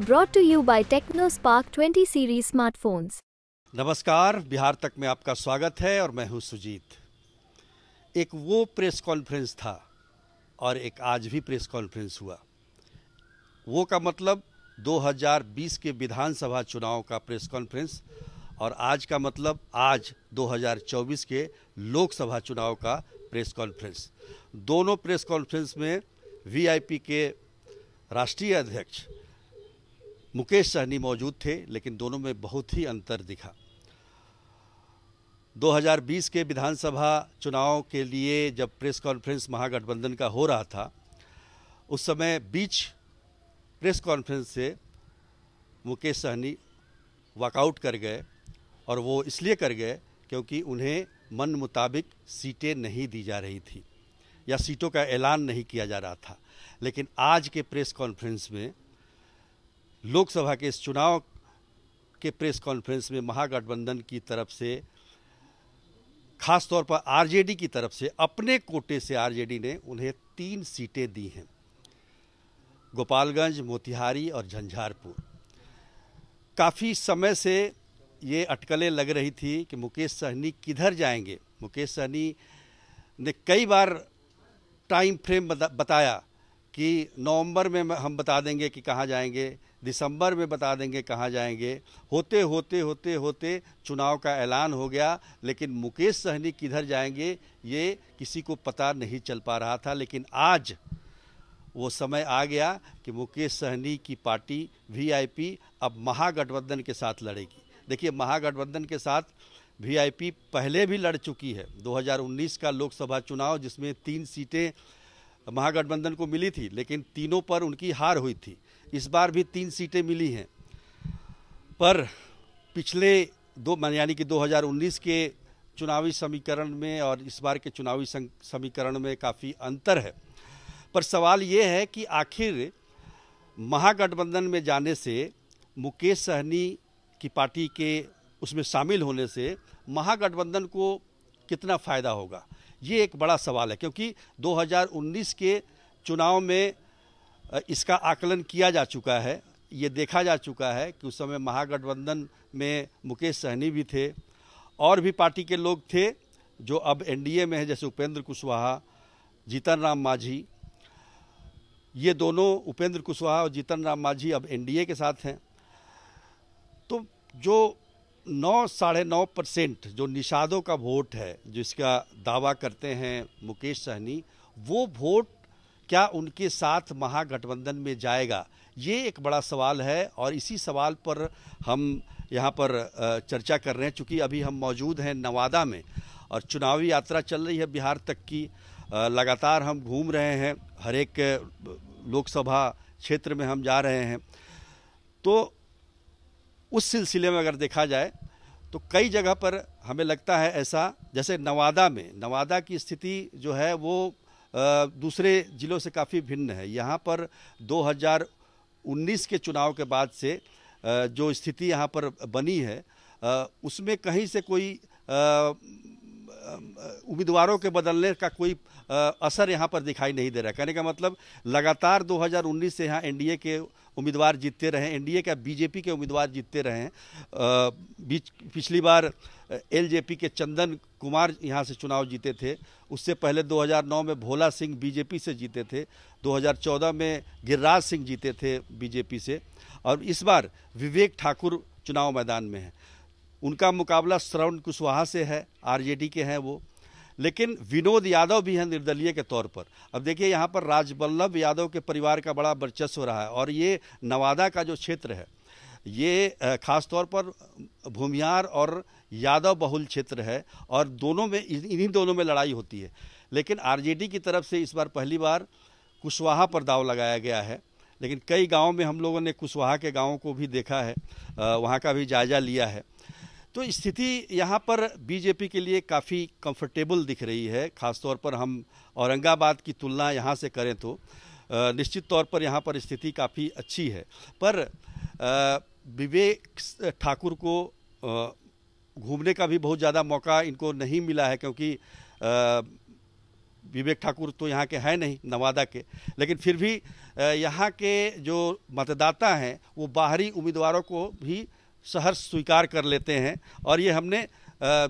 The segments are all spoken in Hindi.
brought to you by Tecno Spark twenty series smartphones नमस्कार बिहार तक में आपका स्वागत है और मैं हूं सुजीत एक वो प्रेस कॉन्फ्रेंस था और एक आज भी प्रेस कॉन्फ्रेंस हुआ वो का मतलब 2020 के विधानसभा चुनाव का प्रेस कॉन्फ्रेंस और आज का मतलब आज 2024 के लोकसभा चुनाव का प्रेस कॉन्फ्रेंस दोनों प्रेस कॉन्फ्रेंस में वीआईपी के राष्ट्रीय अध्यक्ष मुकेश सहनी मौजूद थे लेकिन दोनों में बहुत ही अंतर दिखा 2020 के विधानसभा चुनाव के लिए जब प्रेस कॉन्फ्रेंस महागठबंधन का हो रहा था उस समय बीच प्रेस कॉन्फ्रेंस से मुकेश सहनी वॉकआउट कर गए और वो इसलिए कर गए क्योंकि उन्हें मन मुताबिक सीटें नहीं दी जा रही थी या सीटों का ऐलान नहीं किया जा रहा था लेकिन आज के प्रेस कॉन्फ्रेंस में लोकसभा के इस चुनाव के प्रेस कॉन्फ्रेंस में महागठबंधन की तरफ से खास तौर पर आरजेडी की तरफ से अपने कोटे से आरजेडी ने उन्हें तीन सीटें दी हैं गोपालगंज मोतिहारी और झंझारपुर काफ़ी समय से ये अटकलें लग रही थी कि मुकेश सहनी किधर जाएंगे मुकेश सहनी ने कई बार टाइम फ्रेम बता, बताया कि नवंबर में हम बता देंगे कि कहाँ जाएंगे दिसंबर में बता देंगे कहाँ जाएंगे होते होते होते होते चुनाव का ऐलान हो गया लेकिन मुकेश सहनी किधर जाएंगे ये किसी को पता नहीं चल पा रहा था लेकिन आज वो समय आ गया कि मुकेश सहनी की पार्टी वीआईपी अब महागठबंधन के साथ लड़ेगी देखिए महागठबंधन के साथ वीआईपी पहले भी लड़ चुकी है 2019 का लोकसभा चुनाव जिसमें तीन सीटें महागठबंधन को मिली थी लेकिन तीनों पर उनकी हार हुई थी इस बार भी तीन सीटें मिली हैं पर पिछले दो यानी कि 2019 के चुनावी समीकरण में और इस बार के चुनावी समीकरण में काफ़ी अंतर है पर सवाल ये है कि आखिर महागठबंधन में जाने से मुकेश सहनी की पार्टी के उसमें शामिल होने से महागठबंधन को कितना फ़ायदा होगा ये एक बड़ा सवाल है क्योंकि 2019 के चुनाव में इसका आकलन किया जा चुका है ये देखा जा चुका है कि उस समय महागठबंधन में मुकेश सहनी भी थे और भी पार्टी के लोग थे जो अब एनडीए में है जैसे उपेंद्र कुशवाहा जीतन राम मांझी ये दोनों उपेंद्र कुशवाहा और जीतन राम मांझी अब एनडीए के साथ हैं तो जो नौ साढ़े नौ परसेंट जो निषादों का वोट है जिसका दावा करते हैं मुकेश सहनी वो वोट क्या उनके साथ महागठबंधन में जाएगा ये एक बड़ा सवाल है और इसी सवाल पर हम यहाँ पर चर्चा कर रहे हैं चूँकि अभी हम मौजूद हैं नवादा में और चुनावी यात्रा चल रही है बिहार तक की लगातार हम घूम रहे हैं हर एक लोकसभा क्षेत्र में हम जा रहे हैं तो उस सिलसिले में अगर देखा जाए तो कई जगह पर हमें लगता है ऐसा जैसे नवादा में नवादा की स्थिति जो है वो दूसरे ज़िलों से काफ़ी भिन्न है यहाँ पर 2019 के चुनाव के बाद से जो स्थिति यहाँ पर बनी है उसमें कहीं से कोई उम्मीदवारों के बदलने का कोई असर यहाँ पर दिखाई नहीं दे रहा है कहने का मतलब लगातार 2019 से यहाँ एनडीए के उम्मीदवार जीतते रहे एनडीए का बीजेपी के उम्मीदवार जीतते रहे बीच पिछली बार एलजेपी के चंदन कुमार यहाँ से चुनाव जीते थे उससे पहले 2009 में भोला सिंह बीजेपी से जीते थे 2014 में गिरिराज सिंह जीते थे बीजेपी से और इस बार विवेक ठाकुर चुनाव मैदान में हैं उनका मुकाबला श्रवण कुशवाहा से है आरजेडी के हैं वो लेकिन विनोद यादव भी हैं निर्दलीय के तौर पर अब देखिए यहाँ पर राजवल्लभ यादव के परिवार का बड़ा वर्चस्व रहा है और ये नवादा का जो क्षेत्र है ये ख़ास तौर पर भूमियार और यादव बहुल क्षेत्र है और दोनों में इन्हीं दोनों में लड़ाई होती है लेकिन आरजेडी की तरफ से इस बार पहली बार कुशवाहा पर दाव लगाया गया है लेकिन कई गाँव में हम लोगों ने कुशवाहा के गाँव को भी देखा है वहाँ का भी जायज़ा लिया है तो स्थिति यहाँ पर बीजेपी के लिए काफ़ी कंफर्टेबल दिख रही है ख़ासतौर पर हम औरंगाबाद की तुलना यहाँ से करें तो निश्चित तौर पर यहाँ पर स्थिति काफ़ी अच्छी है पर विवेक ठाकुर को घूमने का भी बहुत ज़्यादा मौका इनको नहीं मिला है क्योंकि विवेक ठाकुर तो यहाँ के हैं नहीं नवादा के लेकिन फिर भी यहाँ के जो मतदाता हैं वो बाहरी उम्मीदवारों को भी शहर स्वीकार कर लेते हैं और ये हमने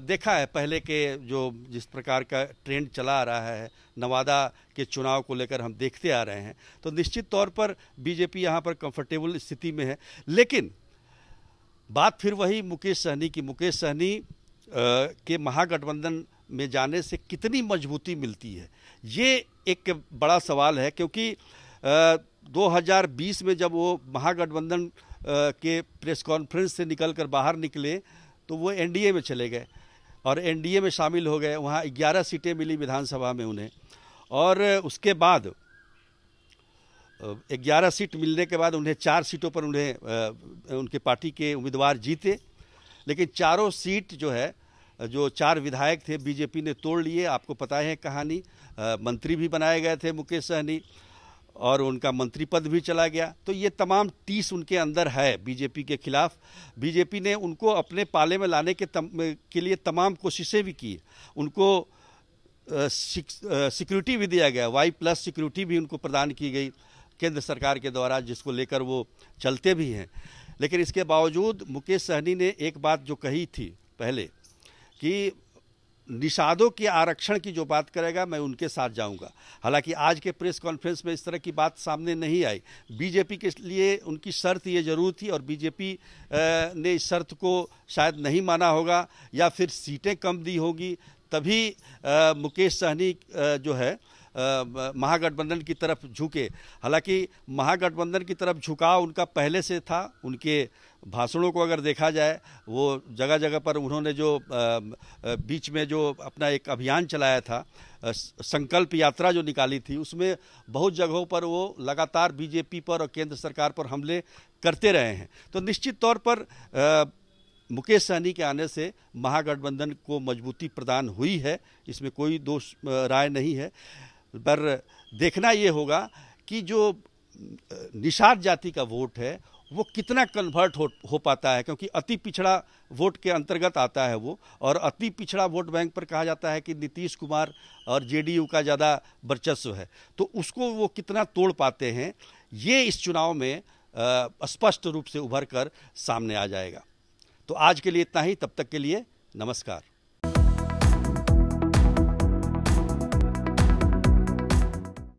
देखा है पहले के जो जिस प्रकार का ट्रेंड चला आ रहा है नवादा के चुनाव को लेकर हम देखते आ रहे हैं तो निश्चित तौर पर बीजेपी यहाँ पर कंफर्टेबल स्थिति में है लेकिन बात फिर वही मुकेश सहनी की मुकेश सहनी के महागठबंधन में जाने से कितनी मजबूती मिलती है ये एक बड़ा सवाल है क्योंकि 2020 में जब वो महागठबंधन के प्रेस कॉन्फ्रेंस से निकलकर बाहर निकले तो वो एनडीए में चले गए और एनडीए में शामिल हो गए वहाँ 11 सीटें मिली विधानसभा में उन्हें और उसके बाद ग्यारह सीट मिलने के बाद उन्हें चार सीटों पर उन्हें उनके पार्टी के उम्मीदवार जीते लेकिन चारों सीट जो है जो चार विधायक थे बीजेपी ने तोड़ लिए आपको पता है कहानी मंत्री भी बनाए गए थे मुकेश सहनी और उनका मंत्री पद भी चला गया तो ये तमाम टीस उनके अंदर है बीजेपी के खिलाफ बीजेपी ने उनको अपने पाले में लाने के तम, के लिए तमाम कोशिशें भी की उनको सिक्योरिटी भी दिया गया वाई प्लस सिक्योरिटी भी उनको प्रदान की गई केंद्र सरकार के द्वारा जिसको लेकर वो चलते भी हैं लेकिन इसके बावजूद मुकेश सहनी ने एक बात जो कही थी पहले कि निषादों के आरक्षण की जो बात करेगा मैं उनके साथ जाऊंगा हालांकि आज के प्रेस कॉन्फ्रेंस में इस तरह की बात सामने नहीं आई बीजेपी के लिए उनकी शर्त ये जरूर थी और बीजेपी ने इस शर्त को शायद नहीं माना होगा या फिर सीटें कम दी होगी तभी मुकेश सहनी जो है महागठबंधन की तरफ झुके हालांकि महागठबंधन की तरफ झुकाव उनका पहले से था उनके भाषणों को अगर देखा जाए वो जगह जगह पर उन्होंने जो बीच में जो अपना एक अभियान चलाया था संकल्प यात्रा जो निकाली थी उसमें बहुत जगहों पर वो लगातार बीजेपी पर और केंद्र सरकार पर हमले करते रहे हैं तो निश्चित तौर पर मुकेश सहनी के आने से महागठबंधन को मजबूती प्रदान हुई है इसमें कोई दोष राय नहीं है पर देखना ये होगा कि जो निषाद जाति का वोट है वो कितना कन्वर्ट हो हो पाता है क्योंकि अति पिछड़ा वोट के अंतर्गत आता है वो और अति पिछड़ा वोट बैंक पर कहा जाता है कि नीतीश कुमार और जेडीयू का ज़्यादा वर्चस्व है तो उसको वो कितना तोड़ पाते हैं ये इस चुनाव में स्पष्ट रूप से उभर कर सामने आ जाएगा तो आज के लिए इतना ही तब तक के लिए नमस्कार